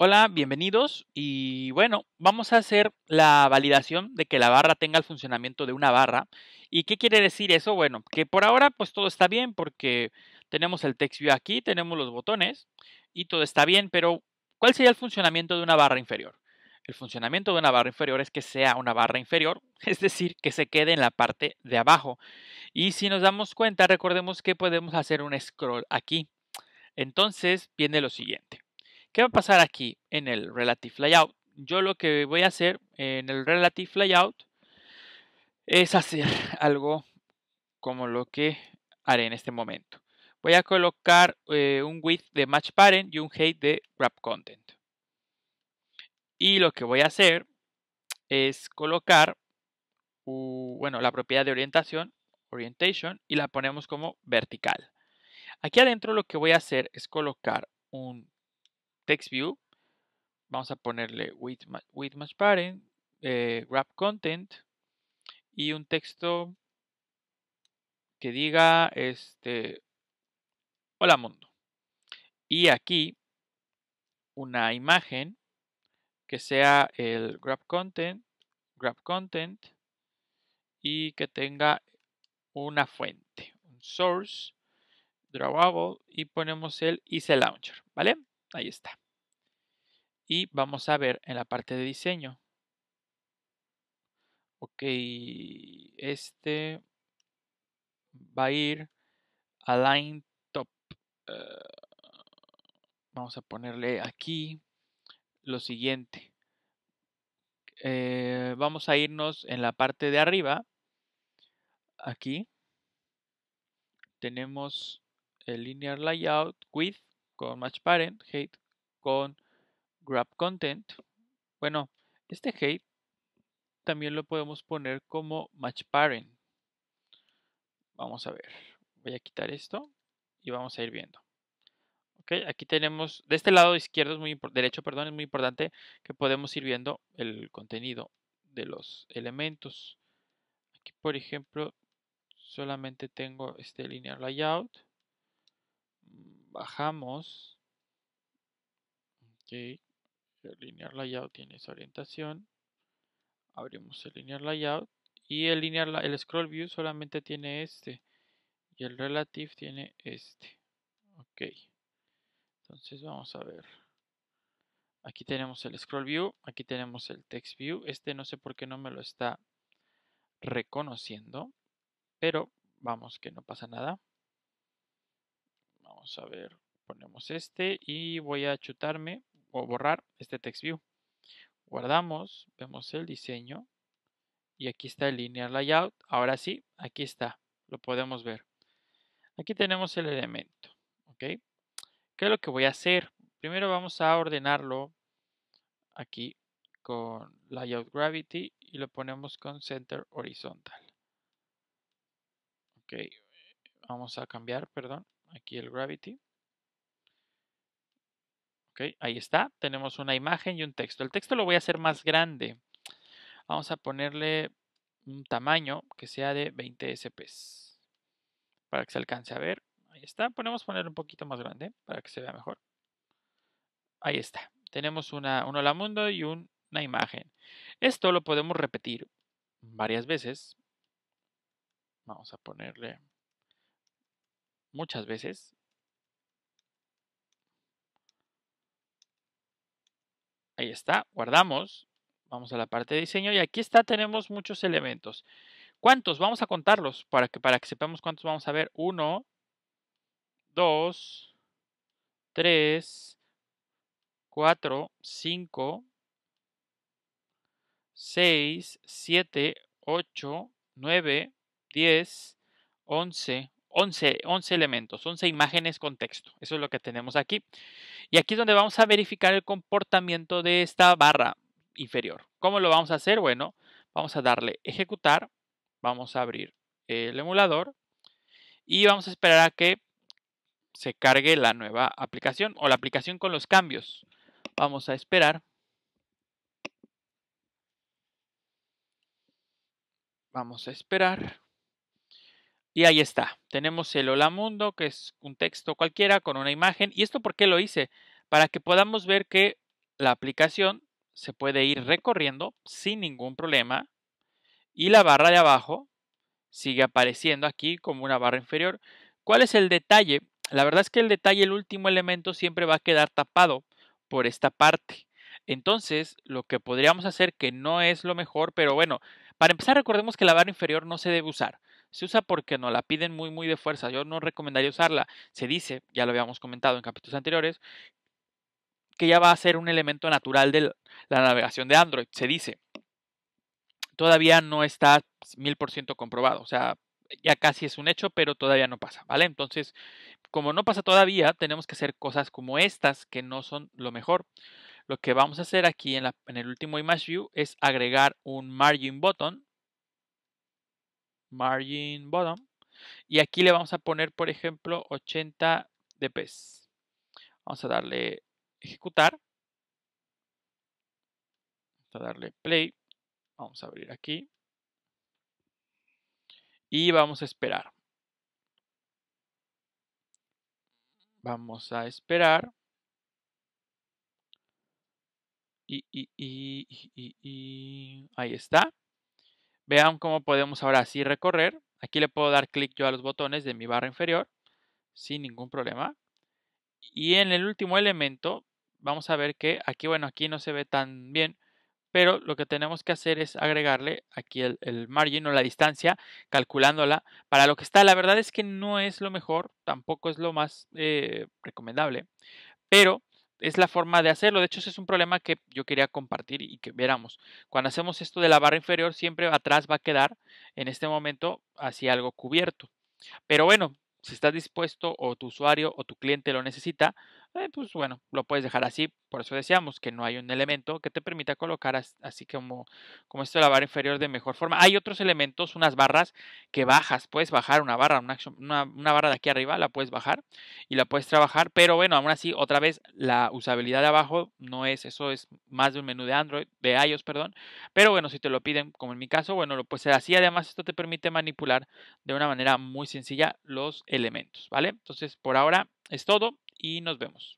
Hola, bienvenidos y bueno, vamos a hacer la validación de que la barra tenga el funcionamiento de una barra. ¿Y qué quiere decir eso? Bueno, que por ahora pues todo está bien porque tenemos el view aquí, tenemos los botones y todo está bien, pero ¿cuál sería el funcionamiento de una barra inferior? El funcionamiento de una barra inferior es que sea una barra inferior, es decir, que se quede en la parte de abajo. Y si nos damos cuenta, recordemos que podemos hacer un scroll aquí. Entonces viene lo siguiente. ¿Qué va a pasar aquí en el Relative Layout? Yo lo que voy a hacer en el Relative Layout es hacer algo como lo que haré en este momento. Voy a colocar eh, un width de match parent y un height de wrap content. Y lo que voy a hacer es colocar bueno, la propiedad de orientación, orientation, y la ponemos como vertical. Aquí adentro lo que voy a hacer es colocar un View, Vamos a ponerle with, with parent, eh, content y un texto que diga este hola mundo. Y aquí una imagen que sea el grab content, grab content y que tenga una fuente, un source drawable y ponemos el IC launcher, ¿vale? Ahí está. Y vamos a ver en la parte de diseño. Ok, este va a ir a line top. Eh, vamos a ponerle aquí lo siguiente. Eh, vamos a irnos en la parte de arriba. Aquí tenemos el linear layout with con parent, hate con grab content. Bueno, este hate también lo podemos poner como matchparent. Vamos a ver. Voy a quitar esto y vamos a ir viendo. ok, aquí tenemos, de este lado izquierdo, es muy derecho, perdón, es muy importante que podemos ir viendo el contenido de los elementos. Aquí, por ejemplo, solamente tengo este linear layout bajamos. Ok. El linear layout tiene esa orientación. Abrimos el linear layout. Y el el scroll view solamente tiene este. Y el relative tiene este. Ok. Entonces vamos a ver. Aquí tenemos el scroll view. Aquí tenemos el text view. Este no sé por qué no me lo está reconociendo. Pero vamos que no pasa nada a ver, ponemos este y voy a chutarme o borrar este text view. Guardamos, vemos el diseño y aquí está el linear layout. Ahora sí, aquí está, lo podemos ver. Aquí tenemos el elemento, ¿ok? ¿Qué es lo que voy a hacer? Primero vamos a ordenarlo aquí con layout gravity y lo ponemos con center horizontal. Ok, vamos a cambiar, perdón aquí el Gravity. Okay, ahí está. Tenemos una imagen y un texto. El texto lo voy a hacer más grande. Vamos a ponerle un tamaño que sea de 20 SPs. Para que se alcance a ver. Ahí está. Podemos poner un poquito más grande para que se vea mejor. Ahí está. Tenemos una, un hola mundo y una imagen. Esto lo podemos repetir varias veces. Vamos a ponerle muchas veces. Ahí está, guardamos. Vamos a la parte de diseño y aquí está, tenemos muchos elementos. ¿Cuántos? Vamos a contarlos para que, para que sepamos cuántos vamos a ver. 1, 2, 3, 4, 5, 6, 7, 8, 9, 10, 11, 11, elementos, 11 imágenes con texto. Eso es lo que tenemos aquí. Y aquí es donde vamos a verificar el comportamiento de esta barra inferior. ¿Cómo lo vamos a hacer? Bueno, vamos a darle ejecutar, vamos a abrir el emulador y vamos a esperar a que se cargue la nueva aplicación o la aplicación con los cambios. Vamos a esperar. Vamos a esperar. Y ahí está. Tenemos el Hola Mundo, que es un texto cualquiera con una imagen. ¿Y esto por qué lo hice? Para que podamos ver que la aplicación se puede ir recorriendo sin ningún problema. Y la barra de abajo sigue apareciendo aquí como una barra inferior. ¿Cuál es el detalle? La verdad es que el detalle, el último elemento, siempre va a quedar tapado por esta parte. Entonces, lo que podríamos hacer, que no es lo mejor, pero bueno, para empezar recordemos que la barra inferior no se debe usar. Se usa porque no la piden muy, muy de fuerza. Yo no recomendaría usarla. Se dice, ya lo habíamos comentado en capítulos anteriores, que ya va a ser un elemento natural de la navegación de Android. Se dice. Todavía no está mil ciento comprobado. O sea, ya casi es un hecho, pero todavía no pasa, ¿vale? Entonces, como no pasa todavía, tenemos que hacer cosas como estas que no son lo mejor. Lo que vamos a hacer aquí en, en el último image view es agregar un margin button margin bottom. Y aquí le vamos a poner, por ejemplo, 80 DPs. Vamos a darle ejecutar. Vamos a darle play. Vamos a abrir aquí. Y vamos a esperar. Vamos a esperar. Y, y, y ahí está. Vean cómo podemos ahora sí recorrer. Aquí le puedo dar clic yo a los botones de mi barra inferior sin ningún problema. Y en el último elemento vamos a ver que aquí, bueno, aquí no se ve tan bien, pero lo que tenemos que hacer es agregarle aquí el, el, margin o la distancia, calculándola para lo que está. La verdad es que no es lo mejor, tampoco es lo más eh, recomendable, pero es la forma de hacerlo. De hecho, ese es un problema que yo quería compartir y que viéramos. Cuando hacemos esto de la barra inferior, siempre atrás va a quedar, en este momento, así algo cubierto. Pero bueno, si estás dispuesto o tu usuario o tu cliente lo necesita, eh, pues bueno, lo puedes dejar así. Por eso decíamos que no hay un elemento que te permita colocar así como, como de este la barra inferior de mejor forma. Hay otros elementos, unas barras que bajas. Puedes bajar una barra, una, barra de aquí arriba la puedes bajar y la puedes trabajar. Pero bueno, aún así, otra vez, la usabilidad de abajo no es, eso es más de un menú de Android, de iOS, perdón. Pero bueno, si te lo piden, como en mi caso, bueno, lo puedes hacer así. Además, esto te permite manipular de una manera muy sencilla los elementos, ¿vale? Entonces, por ahora es todo y nos vemos.